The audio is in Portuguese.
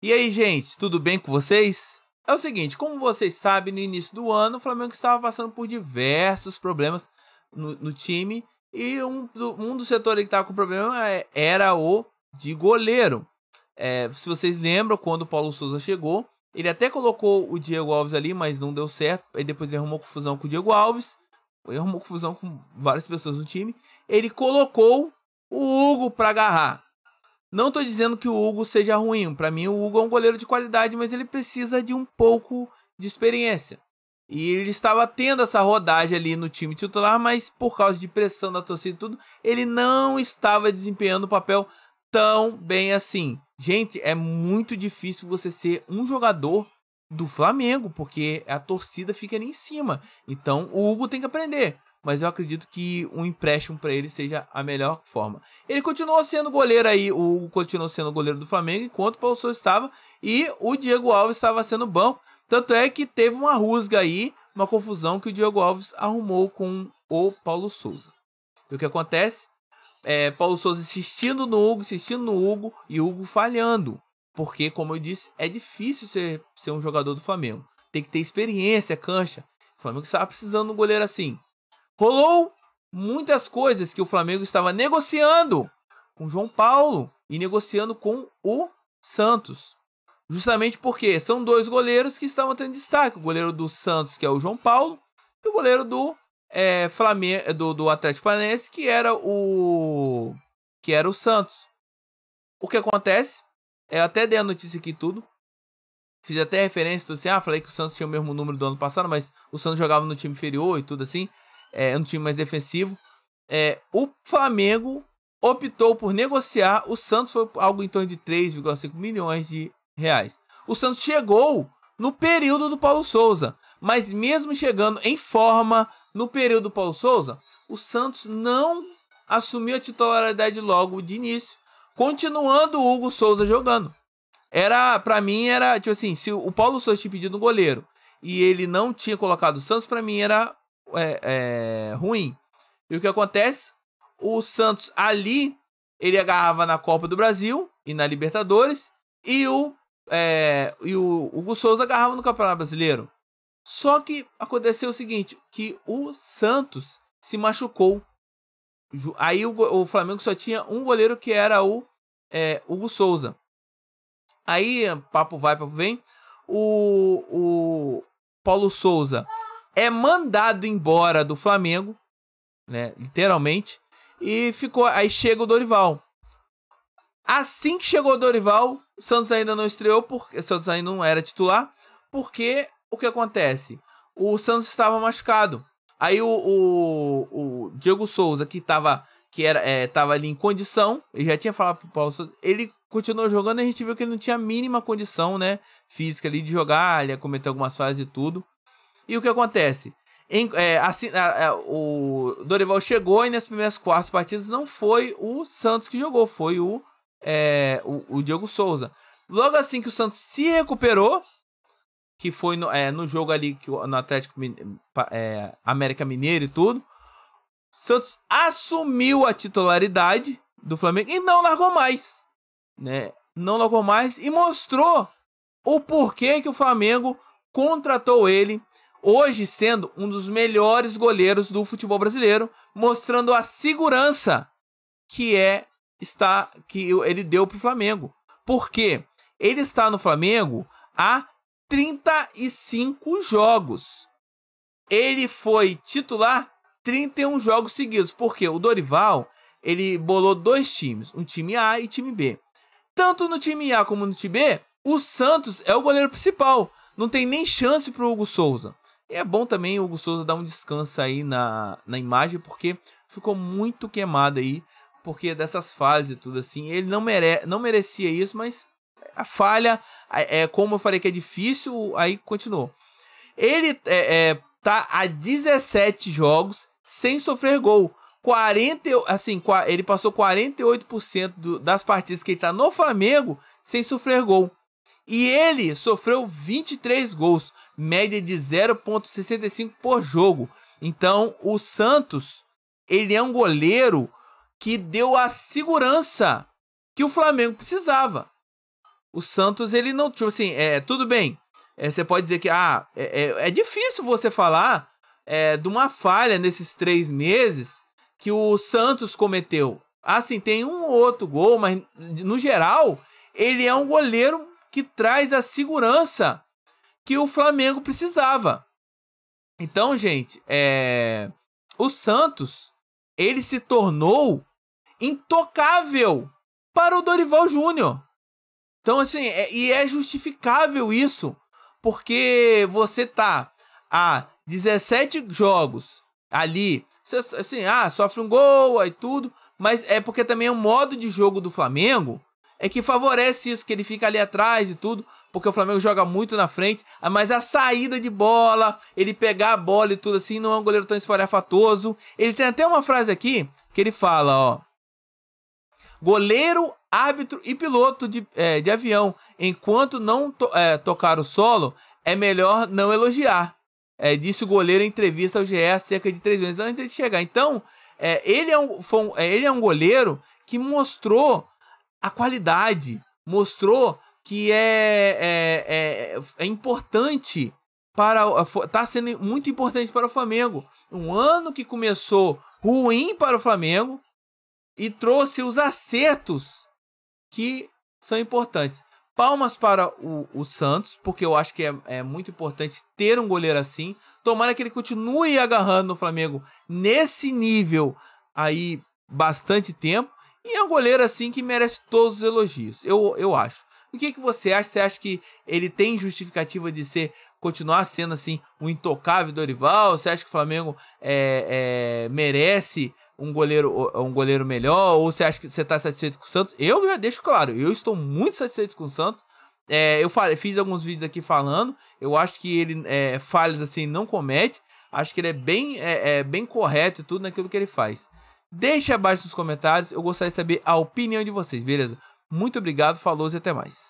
E aí, gente, tudo bem com vocês? É o seguinte, como vocês sabem, no início do ano, o Flamengo estava passando por diversos problemas no, no time e um, do, um dos setores que estava com problema é, era o de goleiro. É, se vocês lembram, quando o Paulo Souza chegou, ele até colocou o Diego Alves ali, mas não deu certo. Aí depois ele arrumou confusão com o Diego Alves, ele arrumou confusão com várias pessoas no time. Ele colocou o Hugo para agarrar. Não tô dizendo que o Hugo seja ruim, para mim o Hugo é um goleiro de qualidade, mas ele precisa de um pouco de experiência. E ele estava tendo essa rodagem ali no time titular, mas por causa de pressão da torcida e tudo, ele não estava desempenhando o papel tão bem assim. Gente, é muito difícil você ser um jogador do Flamengo, porque a torcida fica ali em cima. Então o Hugo tem que aprender mas eu acredito que um empréstimo para ele seja a melhor forma. Ele continuou sendo goleiro aí, o continuou sendo goleiro do Flamengo, enquanto o Paulo Souza estava e o Diego Alves estava sendo banco. Tanto é que teve uma rusga aí, uma confusão que o Diego Alves arrumou com o Paulo Souza. E o que acontece? É, Paulo Souza insistindo no Hugo, insistindo no Hugo e Hugo falhando. Porque, como eu disse, é difícil ser, ser um jogador do Flamengo. Tem que ter experiência, cancha. O Flamengo estava precisando de um goleiro assim. Rolou muitas coisas que o Flamengo estava negociando com João Paulo e negociando com o Santos. Justamente porque são dois goleiros que estavam tendo destaque. O goleiro do Santos, que é o João Paulo, e o goleiro do é, Flamengo, do, do Atlético Paranaense, que era o que era o Santos. O que acontece? Eu até dei a notícia aqui tudo. Fiz até referência, assim, ah, falei que o Santos tinha o mesmo número do ano passado, mas o Santos jogava no time inferior e tudo assim. É, é um time mais defensivo. É, o Flamengo optou por negociar. O Santos foi algo em torno de 3,5 milhões de reais. O Santos chegou no período do Paulo Souza, mas mesmo chegando em forma no período do Paulo Souza, o Santos não assumiu a titularidade logo de início, continuando o Hugo Souza jogando. Era, para mim era, tipo assim, se o Paulo Souza tinha pedido um goleiro e ele não tinha colocado o Santos, para mim era é, é, ruim. E o que acontece? O Santos ali, ele agarrava na Copa do Brasil e na Libertadores. E o, é, e o Hugo Souza agarrava no Campeonato Brasileiro. Só que aconteceu o seguinte, que o Santos se machucou. Aí o, o Flamengo só tinha um goleiro que era o é, Hugo Souza. Aí, papo vai, papo vem. O, o Paulo Souza é mandado embora do Flamengo, né, literalmente, e ficou, aí chega o Dorival. Assim que chegou o Dorival, o Santos ainda não estreou porque o Santos ainda não era titular, porque o que acontece? O Santos estava machucado. Aí o, o, o Diego Souza, que estava que era, é, tava ali em condição, ele já tinha falado pro Paulo Souza, ele continuou jogando e a gente viu que ele não tinha a mínima condição, né, física ali de jogar, ele ia cometer algumas fases e tudo. E o que acontece? Em, é, assim, a, a, o Dorival chegou e nas primeiras quatro partidas não foi o Santos que jogou, foi o, é, o, o, Diego Souza. Logo assim que o Santos se recuperou, que foi no, é, no jogo ali que, no Atlético é, América Mineiro e tudo, Santos assumiu a titularidade do Flamengo e não largou mais. Né? Não largou mais e mostrou o porquê que o Flamengo contratou ele hoje sendo um dos melhores goleiros do futebol brasileiro, mostrando a segurança que é está que ele deu para o Flamengo. Porque ele está no Flamengo há 35 jogos. Ele foi titular 31 jogos seguidos, porque o Dorival, ele bolou dois times, um time A e time B. Tanto no time A como no time B, o Santos é o goleiro principal. Não tem nem chance para o Hugo Souza é bom também o Gustoso dar um descanso aí na, na imagem, porque ficou muito queimado aí, porque dessas fases e tudo assim, ele não, mere, não merecia isso, mas a falha, é, como eu falei que é difícil, aí continuou. Ele é, é, tá a 17 jogos sem sofrer gol. 40, assim, ele passou 48% do, das partidas que ele tá no Flamengo sem sofrer gol. E ele sofreu 23 gols, média de 0.65 por jogo. Então, o Santos, ele é um goleiro que deu a segurança que o Flamengo precisava. O Santos, ele não, tipo assim, é, tudo bem. É, você pode dizer que, ah, é, é, é difícil você falar é, de uma falha nesses três meses que o Santos cometeu. Assim, tem um ou outro gol, mas no geral, ele é um goleiro que traz a segurança que o Flamengo precisava. Então, gente, é... o Santos ele se tornou intocável para o Dorival Júnior. Então, assim, é, e é justificável isso, porque você tá a 17 jogos ali, assim, ah, sofre um gol, aí tudo, mas é porque também é o um modo de jogo do Flamengo é que favorece isso, que ele fica ali atrás e tudo, porque o Flamengo joga muito na frente, mas a saída de bola, ele pegar a bola e tudo assim, não é um goleiro tão espalhafatoso. Ele tem até uma frase aqui que ele fala, ó. Goleiro, árbitro e piloto de, é, de avião, enquanto não to é, tocar o solo, é melhor não elogiar. É, disse o goleiro em entrevista ao GE há cerca de três meses antes de chegar. Então, é, ele, é um, um, é, ele é um goleiro que mostrou a qualidade, mostrou que é, é, é, é importante para está sendo muito importante para o Flamengo. Um ano que começou ruim para o Flamengo e trouxe os acertos que são importantes. Palmas para o, o Santos, porque eu acho que é, é, muito importante ter um goleiro assim. Tomara que ele continue agarrando no Flamengo nesse nível aí bastante tempo. E é um goleiro assim que merece todos os elogios, eu, eu acho. O que, que você acha? Você acha que ele tem justificativa de ser continuar sendo assim o intocável Dorival? Você acha que o Flamengo é, é, merece um goleiro, um goleiro melhor? Ou você acha que você está satisfeito com o Santos? Eu já deixo claro, eu estou muito satisfeito com o Santos. É, eu falei, fiz alguns vídeos aqui falando. Eu acho que ele é, falhas assim não comete. Acho que ele é bem, é, é bem correto e tudo naquilo que ele faz. Deixe abaixo nos comentários, eu gostaria de saber a opinião de vocês, beleza? Muito obrigado, falou e até mais.